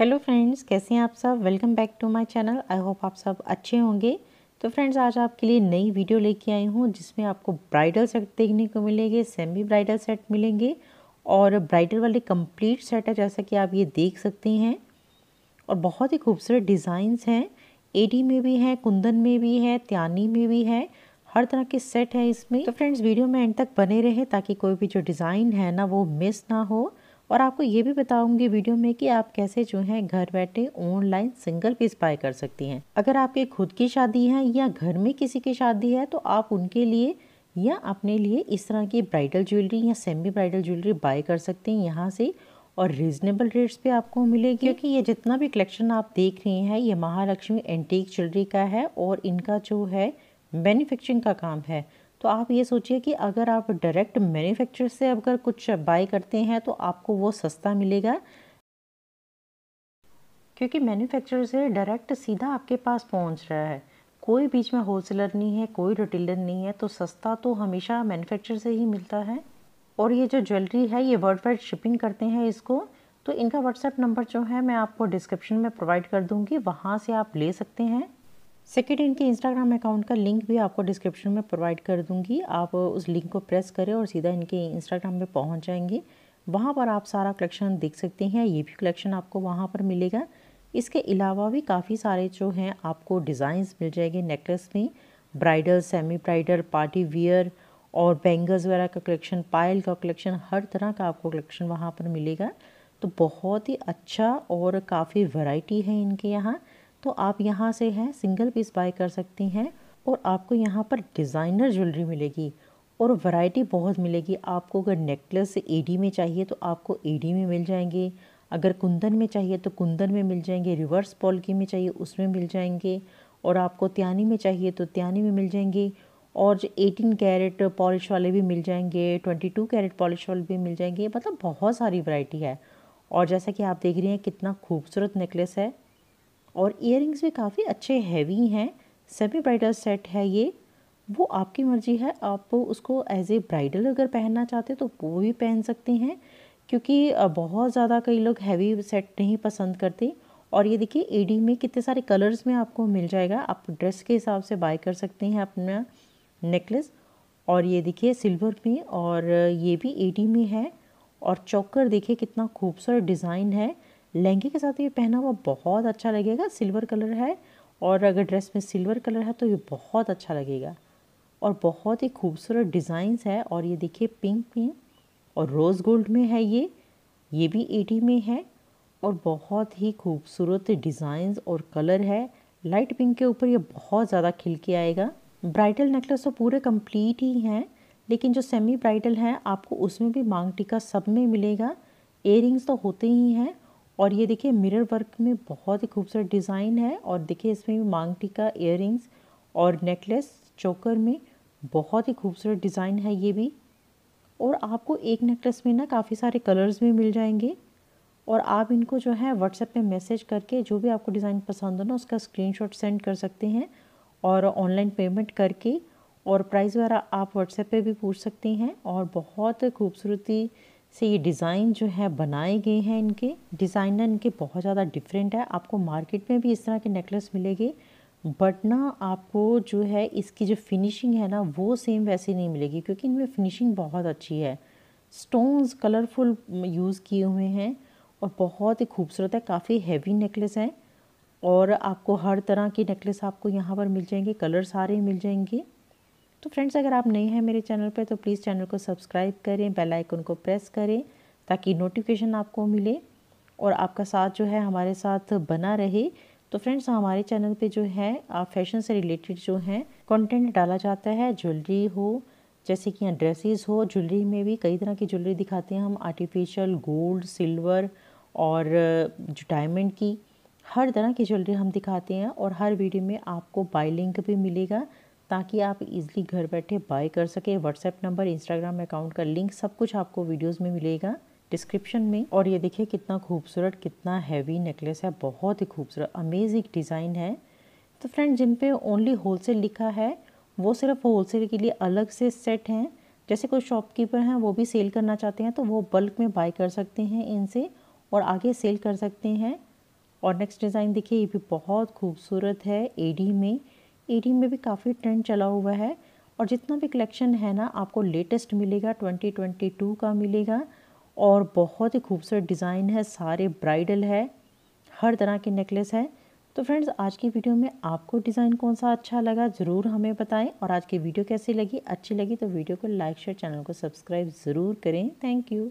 hello friends कैसे हैं आप सब welcome back to my channel I hope आप सब अच्छे होंगे तो फ्रेंड्स आज आपके लिए नई वीडियो लेके आई हूँ जिसमें आपको ब्राइडल सेट देखने को मिलेंगे सेमी ब्राइडल सेट मिलेंगे और ब्राइडल वाले कंप्लीट सेट है जैसा कि आप ये देख सकते हैं और बहुत ही खूबसूरत डिज़ाइंस हैं एडी में भी हैं कुंदन में भी है त्यानी में भी है हर तरह के सेट है इसमें तो फ्रेंड्स वीडियो में एंड तक बने रहे ताकि कोई भी जो डिज़ाइन है ना वो मिस ना हो और आपको ये भी बताऊंगी वीडियो में कि आप कैसे जो है घर बैठे ऑनलाइन सिंगल पीस बाय कर सकती हैं अगर आपके खुद की शादी है या घर में किसी की शादी है तो आप उनके लिए या अपने लिए इस तरह की ब्राइडल ज्वेलरी या सेमी ब्राइडल ज्वेलरी बाय कर सकते हैं यहाँ से और रिजनेबल रेट्स पे आपको मिलेगी क्योंकि ये जितना भी कलेक्शन आप देख रहे हैं ये महालक्ष्मी एंटीक ज्वेलरी का है और इनका जो है मैन्युफैक्चरिंग का काम है तो आप ये सोचिए कि अगर आप डायरेक्ट मैन्युफैक्चर से अगर कुछ बाय करते हैं तो आपको वो सस्ता मिलेगा क्योंकि मैन्युफैक्चर से डायरेक्ट सीधा आपके पास पहुंच रहा है कोई बीच में होलसेलर नहीं है कोई रिटेलर नहीं है तो सस्ता तो हमेशा मैन्युफैक्चर से ही मिलता है और ये जो ज्वेलरी है ये वर्ल्ड वाइड शिपिंग करते हैं इसको तो इनका व्हाट्सएप नंबर जो है मैं आपको डिस्क्रिप्शन में प्रोवाइड कर दूंगी वहाँ से आप ले सकते हैं सेकेंड इनके इंस्टाग्राम अकाउंट का लिंक भी आपको डिस्क्रिप्शन में प्रोवाइड कर दूंगी आप उस लिंक को प्रेस करें और सीधा इनके इंस्टाग्राम पे पहुंच जाएंगे वहाँ पर आप सारा कलेक्शन देख सकते हैं ये भी कलेक्शन आपको वहाँ पर मिलेगा इसके अलावा भी काफ़ी सारे जो हैं आपको डिज़ाइंस मिल जाएंगे नेकलेस में bridal semi bridal party wear और बैंगल्स वगैरह का कलेक्शन पायल का कलेक्शन हर तरह का आपको कलेक्शन वहाँ पर मिलेगा तो बहुत ही अच्छा और काफ़ी वैरायटी है इनके यहाँ तो आप यहाँ से हैं सिंगल पीस बाय कर सकती हैं और आपको यहाँ पर डिज़ाइनर ज्वेलरी मिलेगी और वैरायटी बहुत मिलेगी आपको अगर नेकलेस एडी में चाहिए तो आपको एडी में मिल जाएंगे अगर कुंदन में चाहिए तो कुंदन में मिल जाएंगे रिवर्स पॉलकी में चाहिए उसमें मिल जाएंगे और आपको त्यानी में चाहिए तो त्यानी में मिल जाएंगे और जो एटीन कैरेट पॉलिश वाले भी मिल जाएंगे ट्वेंटी टू कैरेट पॉलिश वाले भी मिल जाएंगे मतलब बहुत सारी वैरायटी है और जैसा कि आप देख रही हैं कितना खूबसूरत नेकलेस है और इयर भी काफ़ी अच्छे हैवी हैं सेमी ब्राइडल सेट है ये वो आपकी मर्ज़ी है आप उसको एज ए ब्राइडल अगर पहनना चाहते तो वो भी पहन सकते हैं क्योंकि बहुत ज़्यादा कई लोग हैवी सेट नहीं पसंद करते और ये देखिए एडी में कितने सारे कलर्स में आपको मिल जाएगा आप ड्रेस के हिसाब से बाय कर सकते हैं अपना नेकलेस और ये देखिए सिल्वर में और ये भी एडी में है और चौकर देखिए कितना खूबसूरत डिज़ाइन है लहंगे के साथ ये पहना हुआ बहुत अच्छा लगेगा सिल्वर कलर है और अगर ड्रेस में सिल्वर कलर है तो ये बहुत अच्छा लगेगा और बहुत ही खूबसूरत डिज़ाइंस है और ये देखिए पिंक में और रोज़ गोल्ड में है ये ये भी एटी में है और बहुत ही खूबसूरत डिज़ाइंस और कलर है लाइट पिंक के ऊपर ये बहुत ज़्यादा खिल के आएगा ब्राइडल नेकलेस तो पूरे कंप्लीट ही हैं लेकिन जो सेमी ब्राइडल है आपको उसमें भी मांग टीका सब में मिलेगा एयरिंग्स तो होते ही हैं और ये देखिए मिरर वर्क में बहुत ही खूबसूरत डिज़ाइन है और देखिए इसमें भी मांग टीका इयर और नेकलेस चोकर में बहुत ही खूबसूरत डिज़ाइन है ये भी और आपको एक नेकलेस में ना काफ़ी सारे कलर्स भी मिल जाएंगे और आप इनको जो है व्हाट्सएप पे मैसेज करके जो भी आपको डिज़ाइन पसंद हो ना उसका स्क्रीनशॉट सेंड कर सकते हैं और ऑनलाइन पेमेंट करके और प्राइस वगैरह आप व्हाट्सएप पे भी पूछ सकते हैं और बहुत खूबसूरती से ये डिज़ाइन जो है बनाए गए हैं इनके ना इनके बहुत ज़्यादा डिफरेंट है आपको मार्केट में भी इस तरह के नेकलेस मिलेंगे बट ना आपको जो है इसकी जो फिनिशिंग है ना वो सेम वैसे नहीं मिलेगी क्योंकि इनमें फिनिशिंग बहुत अच्छी है स्टोन्स कलरफुल यूज़ किए हुए हैं और बहुत ही खूबसूरत है काफ़ी हैवी नेकलेस हैं और आपको हर तरह के नेकलेस आपको यहाँ पर मिल जाएंगे कलर सारे मिल जाएंगे तो फ्रेंड्स अगर आप नए हैं मेरे चैनल पर तो प्लीज़ चैनल को सब्सक्राइब करें बेल आइकन को प्रेस करें ताकि नोटिफिकेशन आपको मिले और आपका साथ जो है हमारे साथ बना रहे तो फ्रेंड्स हमारे चैनल पे जो है आप फैशन से रिलेटेड जो हैं कंटेंट डाला जाता है ज्वेलरी हो जैसे कि यहाँ ड्रेसेस हो ज्वेलरी में भी कई तरह की ज्वेलरी दिखाते हैं हम आर्टिफिशियल गोल्ड सिल्वर और जो डायमंड की हर तरह की ज्वेलरी हम दिखाते हैं और हर वीडियो में आपको बाई लिंक भी मिलेगा ताकि आप इजीली घर बैठे बाय कर सके व्हाट्सएप नंबर इंस्टाग्राम अकाउंट का लिंक सब कुछ आपको वीडियोस में मिलेगा डिस्क्रिप्शन में और ये देखिए कितना खूबसूरत कितना हैवी नेकलेस है बहुत ही खूबसूरत अमेजिंग डिज़ाइन है तो फ्रेंड जिन पे ओनली होलसेल लिखा है वो सिर्फ होलसेल के लिए अलग से सेट हैं जैसे कोई शॉपकीपर हैं वो भी सेल करना चाहते हैं तो वो बल्क में बाय कर सकते हैं इनसे और आगे सेल कर सकते हैं और नेक्स्ट डिज़ाइन देखिए ये भी बहुत खूबसूरत है एडी में ईडी में भी काफ़ी ट्रेंड चला हुआ है और जितना भी कलेक्शन है ना आपको लेटेस्ट मिलेगा 2022 का मिलेगा और बहुत ही खूबसूरत डिज़ाइन है सारे ब्राइडल है हर तरह के नेकलेस है तो फ्रेंड्स आज की वीडियो में आपको डिज़ाइन कौन सा अच्छा लगा ज़रूर हमें बताएं और आज की वीडियो कैसी लगी अच्छी लगी तो वीडियो को लाइक शेयर चैनल को सब्सक्राइब ज़रूर करें थैंक यू